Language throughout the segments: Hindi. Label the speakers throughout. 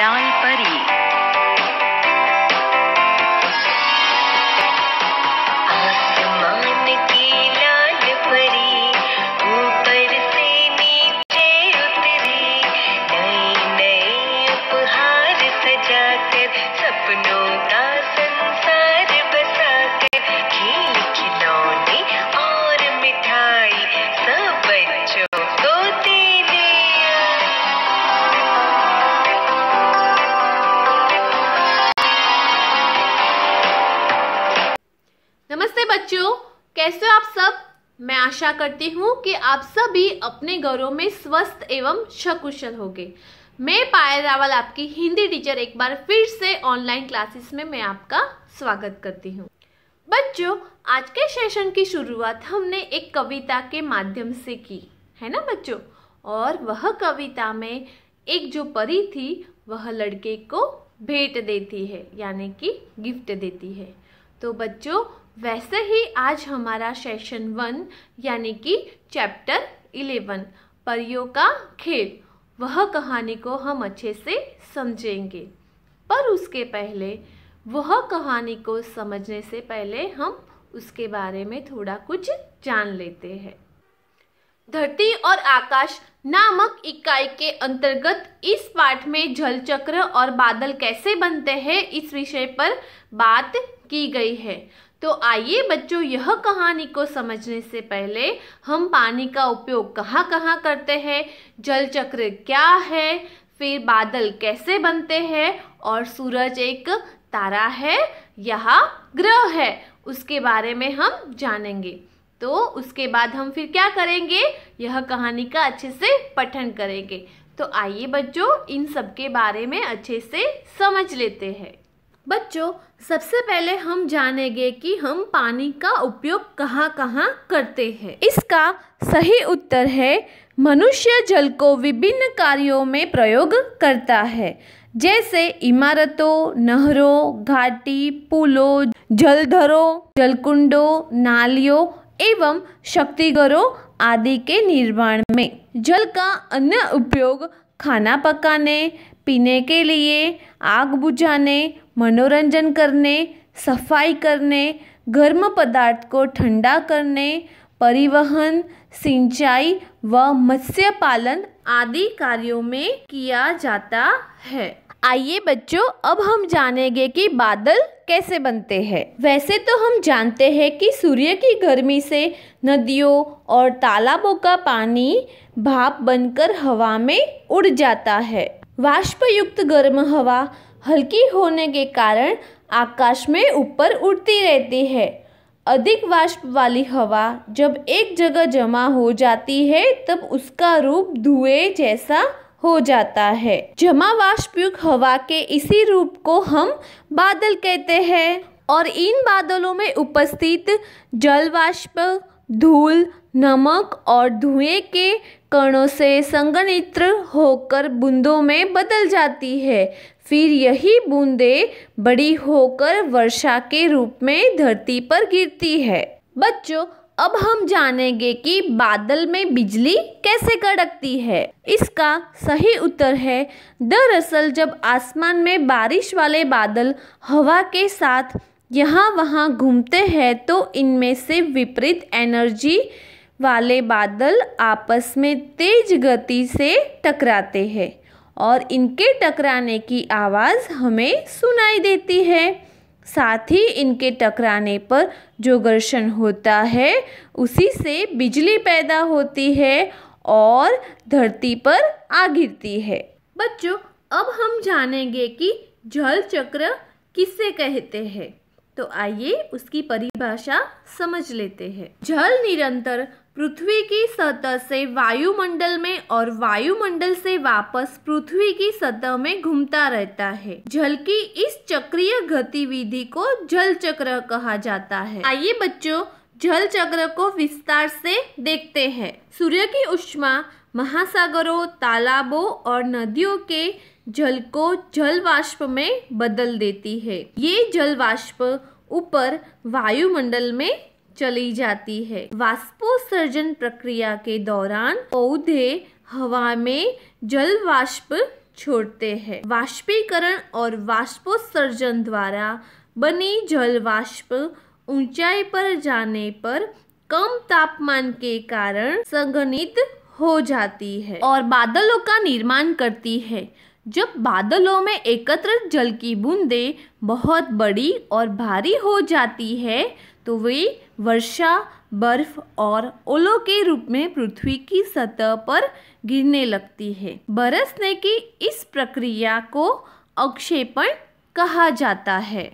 Speaker 1: लाल परी
Speaker 2: आशा करती हूँ कि आप सभी अपने घरों में स्वस्थ एवं सकुशल होंगे मैं पायल रावल आपकी हिंदी टीचर एक बार फिर से ऑनलाइन क्लासेस में मैं आपका स्वागत करती हूँ बच्चों आज के सेशन की शुरुआत हमने एक कविता के माध्यम से की है ना बच्चों और वह कविता में एक जो परी थी वह लड़के को भेंट देती है यानी कि गिफ्ट देती है तो बच्चों वैसे ही आज हमारा सेशन वन यानी कि चैप्टर इलेवन परियों का खेल वह कहानी को हम अच्छे से समझेंगे पर उसके पहले वह कहानी को समझने से पहले हम उसके बारे में थोड़ा कुछ जान लेते हैं धरती और आकाश नामक इकाई के अंतर्गत इस पाठ में जल चक्र और बादल कैसे बनते हैं इस विषय पर बात की गई है तो आइए बच्चों यह कहानी को समझने से पहले हम पानी का उपयोग कहाँ कहाँ करते हैं जल चक्र क्या है फिर बादल कैसे बनते हैं और सूरज एक तारा है यह ग्रह है उसके बारे में हम जानेंगे तो उसके बाद हम फिर क्या करेंगे यह कहानी का अच्छे से पठन करेंगे तो आइए बच्चों इन सब के बारे में अच्छे से समझ लेते हैं बच्चों सबसे पहले हम जानेंगे कि हम पानी का उपयोग कहाँ कहाँ करते हैं इसका सही उत्तर है मनुष्य जल को विभिन्न कार्यों में प्रयोग करता है जैसे इमारतों नहरों घाटी पुलों जलधरों जलकुंडों नालियों एवं शक्तिगरों आदि के निर्माण में जल का अन्य उपयोग खाना पकाने पीने के लिए आग बुझाने मनोरंजन करने सफाई करने गर्म पदार्थ को ठंडा करने परिवहन सिंचाई व मत्स्य पालन आदि कार्यों में किया जाता है आइए बच्चों अब हम जानेंगे कि बादल कैसे बनते हैं वैसे तो हम जानते हैं कि सूर्य की गर्मी से नदियों और तालाबों का पानी भाप बनकर हवा में उड़ जाता है वाष्पयुक्त गर्म हवा हल्की होने के कारण आकाश में ऊपर उड़ती रहती है अधिक वाष्प वाली हवा जब एक जगह जमा हो जाती है तब उसका रूप धुएं जैसा हो जाता है जमा वाष्पयुक्त हवा के इसी रूप को हम बादल कहते हैं और इन बादलों में उपस्थित जल वाष्प धूल नमक और धुएं के कणों से संगणित्र होकर बूंदों में बदल जाती है फिर यही बूंदें बड़ी होकर वर्षा के रूप में धरती पर गिरती है बच्चों अब हम जानेंगे कि बादल में बिजली कैसे कड़कती है इसका सही उत्तर है दरअसल जब आसमान में बारिश वाले बादल हवा के साथ यहाँ वहाँ घूमते हैं तो इनमें से विपरीत एनर्जी वाले बादल आपस में तेज गति से टकराते हैं और इनके टकराने की आवाज़ हमें सुनाई देती है साथ ही इनके टकराने पर जो घर्षण होता है उसी से बिजली पैदा होती है और धरती पर आ गिरती है बच्चों अब हम जानेंगे कि जल चक्र किसे कहते हैं तो आइए उसकी परिभाषा समझ लेते हैं जल निरंतर पृथ्वी की सतह से वायुमंडल में और वायुमंडल से वापस पृथ्वी की सतह में घूमता रहता है जल की इस चक्रीय गतिविधि को जल चक्र कहा जाता है आइए बच्चों जल चक्र को विस्तार से देखते हैं सूर्य की उष्मा महासागरों तालाबों और नदियों के जल को जल वाष्प में बदल देती है ये जल वाष्प ऊपर वायुमंडल में चली जाती है वाष्पोत्सर्जन प्रक्रिया के दौरान पौधे हवा में जल वाष्प छोड़ते हैं वाष्पीकरण और वाष्पोत्सर्जन द्वारा बनी जल वाष्प ऊंचाई पर जाने पर कम तापमान के कारण संघनित हो जाती है और बादलों का निर्माण करती है जब बादलों में एकत्र जल की बूंदें बहुत बड़ी और भारी हो जाती है तो वे वर्षा बर्फ और ओलों के रूप में पृथ्वी की सतह पर गिरने लगती है बरसने की इस प्रक्रिया को अक्षेपण कहा जाता है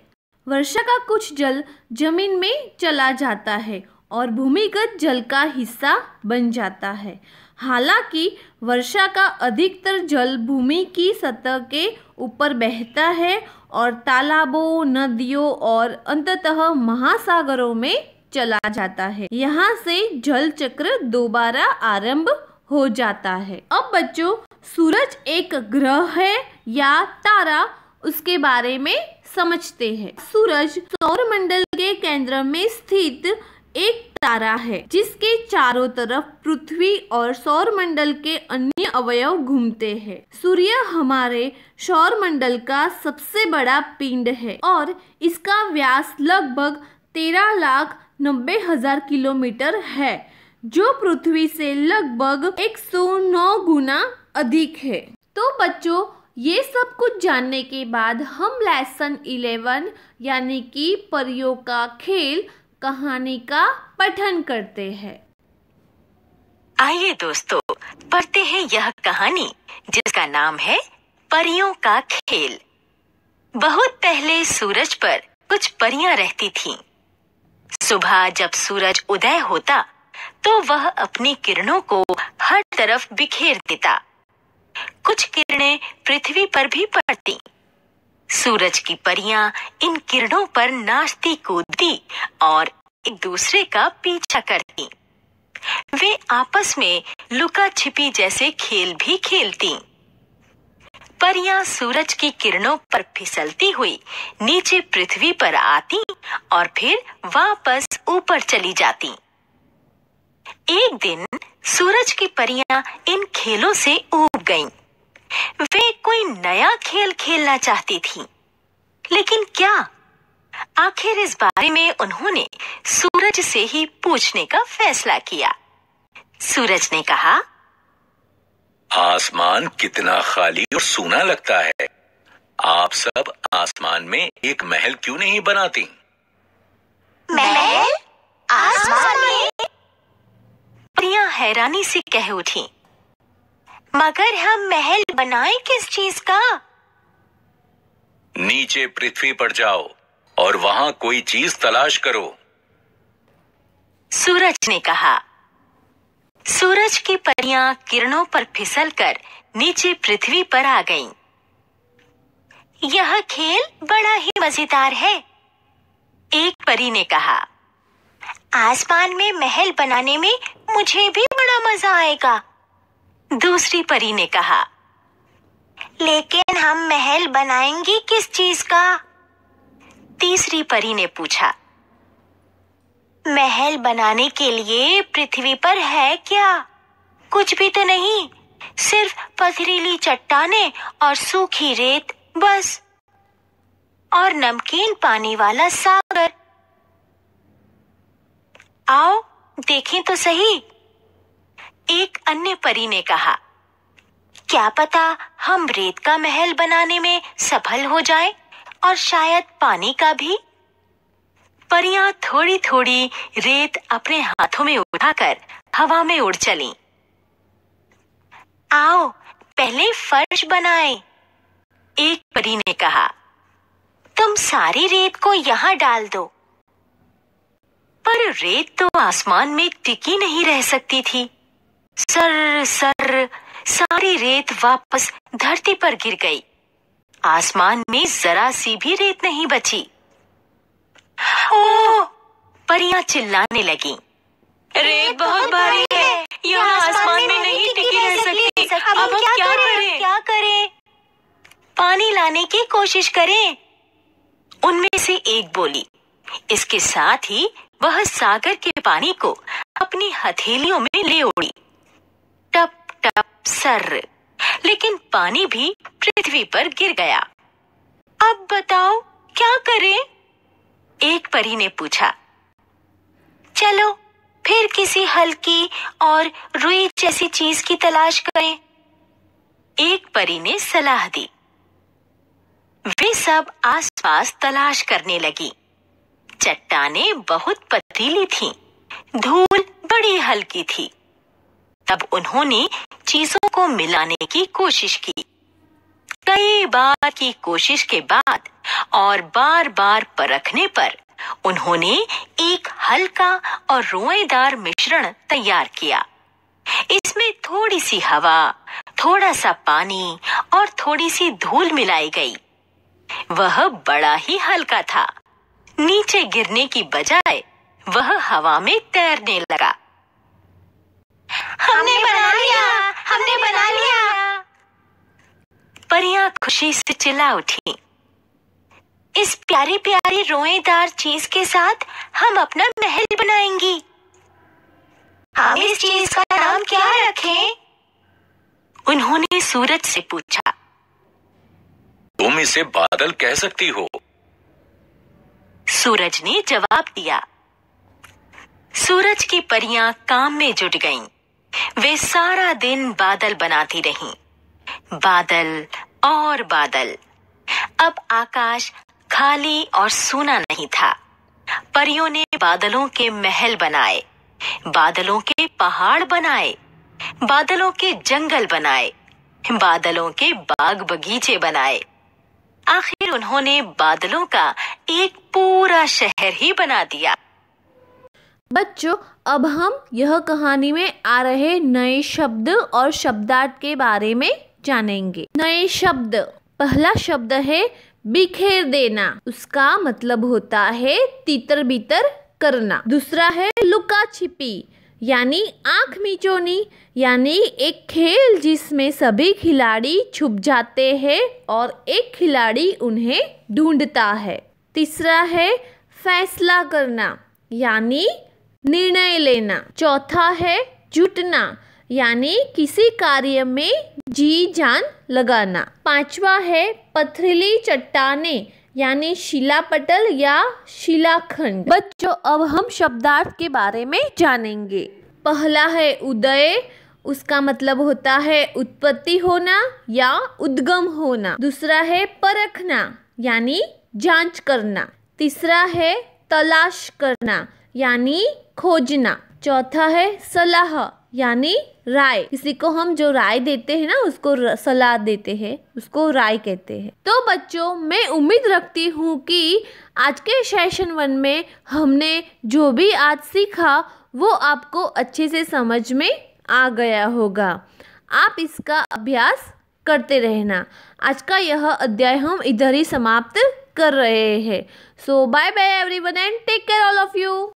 Speaker 2: वर्षा का कुछ जल जमीन में चला जाता है और भूमिगत जल का हिस्सा बन जाता है हालांकि वर्षा का अधिकतर जल भूमि की सतह के ऊपर बहता है और तालाबों नदियों और अंततः महासागरों में चला जाता है यहाँ से जल चक्र दोबारा आरंभ हो जाता है अब बच्चों सूरज एक ग्रह है या तारा उसके बारे में समझते हैं सूरज सौरमंडल के केंद्र में स्थित एक तारा है जिसके चारों तरफ पृथ्वी और सौरमंडल के अन्य अवयव घूमते हैं सूर्य हमारे सौरमंडल का सबसे बड़ा पिंड है और इसका व्यास लगभग तेरह लाख नब्बे हजार किलोमीटर है जो पृथ्वी से लगभग 109 गुना अधिक है तो बच्चों ये सब कुछ जानने के बाद हम लेसन 11 यानी कि परियों का खेल कहानी का पठन करते हैं
Speaker 1: आइए दोस्तों पढ़ते हैं यह कहानी जिसका नाम है परियों का खेल बहुत पहले सूरज पर कुछ परियां रहती थीं। सुबह जब सूरज उदय होता तो वह अपनी किरणों को हर तरफ बिखेर देता कुछ किरणें पृथ्वी पर भी पड़ती सूरज की परियां इन किरणों पर नाचती कूदती और एक दूसरे का पीछा करती वे आपस में लुका छिपी जैसे खेल भी खेलती परियां सूरज की किरणों पर फिसलती हुई नीचे पृथ्वी पर आती और फिर वापस ऊपर चली जाती एक दिन सूरज की परियां इन खेलों से ऊब गईं। वे कोई नया खेल खेलना चाहती थी लेकिन क्या आखिर इस बारे में उन्होंने सूरज से ही पूछने का फैसला किया सूरज ने कहा आसमान कितना खाली और सूना लगता है आप सब आसमान में एक महल क्यों नहीं बनाती महल आसमान में प्रिया हैरानी से कह उठी मगर हम महल बनाए किस चीज का नीचे पृथ्वी पर जाओ और वहाँ कोई चीज तलाश करो सूरज ने कहा सूरज की परियां किरणों पर फिसलकर नीचे पृथ्वी पर आ गईं। यह खेल बड़ा ही मजेदार है एक परी ने कहा आसमान में महल बनाने में मुझे भी बड़ा मजा आएगा दूसरी परी ने कहा लेकिन हम महल बनाएंगे किस चीज का तीसरी परी ने पूछा महल बनाने के लिए पृथ्वी पर है क्या कुछ भी तो नहीं सिर्फ पथरीली चट्टाने और सूखी रेत बस और नमकीन पानी वाला सागर आओ देखें तो सही एक अन्य परी ने कहा क्या पता हम रेत का महल बनाने में सफल हो जाएं और शायद पानी का भी परियां थोड़ी थोड़ी रेत अपने हाथों में उठाकर हवा में उड़ चली आओ पहले फर्श बनाए एक परी ने कहा तुम सारी रेत को यहाँ डाल दो पर रेत तो आसमान में टिकी नहीं रह सकती थी सर सर सारी रेत वापस धरती पर गिर गई आसमान में जरा सी भी रेत नहीं बची ओ परियां चिल्लाने लगी रेत बहुत भारी है यहाँ आसमान में नहीं टिकी रह सकती अब हम क्या करें क्या करें पानी लाने की कोशिश करें उनमें से एक बोली इसके साथ ही वह सागर के पानी को अपनी हथेलियों में ले उड़ी टप टप सर लेकिन पानी भी पृथ्वी पर गिर गया अब बताओ क्या करें? एक परी ने पूछा चलो फिर किसी हल्की और रुई जैसी चीज की तलाश करें एक परी ने सलाह दी वे सब आसपास तलाश करने लगी चट्टाने बहुत पतीली थी धूल बड़ी हल्की थी तब उन्होंने चीजों को मिलाने की कोशिश की कई बार की कोशिश के बाद और बार बार परखने पर उन्होंने एक हल्का और रोएदार मिश्रण तैयार किया इसमें थोड़ी सी हवा थोड़ा सा पानी और थोड़ी सी धूल मिलाई गई वह बड़ा ही हल्का था नीचे गिरने की बजाय वह हवा में तैरने लगा हमने बना लिया हमने बना लिया परियां खुशी से चिल्ला उठी इस प्यारी प्यारी रोएदार चीज के साथ हम अपना महल बनाएंगी हम इस चीज का नाम क्या रखें? उन्होंने सूरज से पूछा तुम इसे बादल कह सकती हो सूरज ने जवाब दिया सूरज की परियां काम में जुट गईं। वे सारा दिन बादल बनाती रहीं। बादल और बादल अब आकाश खाली और सूना नहीं था परियों ने बादलों के महल बनाए बादलों के पहाड़ बनाए बादलों के जंगल बनाए बादलों के बाग बगीचे बनाए आखिर उन्होंने बादलों का एक पूरा शहर ही बना दिया
Speaker 2: बच्चों अब हम यह कहानी में आ रहे नए शब्द और शब्दार्थ के बारे में जानेंगे नए शब्द पहला शब्द है बिखेर देना उसका मतलब होता है तितर बितर करना दूसरा है लुका छिपी यानी आँख मिचोनी यानी एक खेल जिसमें सभी खिलाड़ी छुप जाते हैं और एक खिलाड़ी उन्हें ढूंढता है तीसरा है फैसला करना यानी निर्णय लेना चौथा है जुटना यानी किसी कार्य में जी जान लगाना पांचवा है पथरीली चट्टाने यानी शिला पटल या शिलाखंड बच्चों अब हम शब्दार्थ के बारे में जानेंगे पहला है उदय उसका मतलब होता है उत्पत्ति होना या उद्गम होना दूसरा है परखना यानी जांच करना तीसरा है तलाश करना यानी खोजना चौथा है सलाह यानी राय किसी को हम जो राय देते हैं ना उसको सलाह देते हैं उसको राय कहते हैं तो बच्चों मैं उम्मीद रखती हूँ कि आज के सेशन वन में हमने जो भी आज सीखा वो आपको अच्छे से समझ में आ गया होगा आप इसका अभ्यास करते रहना आज का यह अध्याय हम इधर ही समाप्त कर रहे हैं so bye bye everyone and take care all of you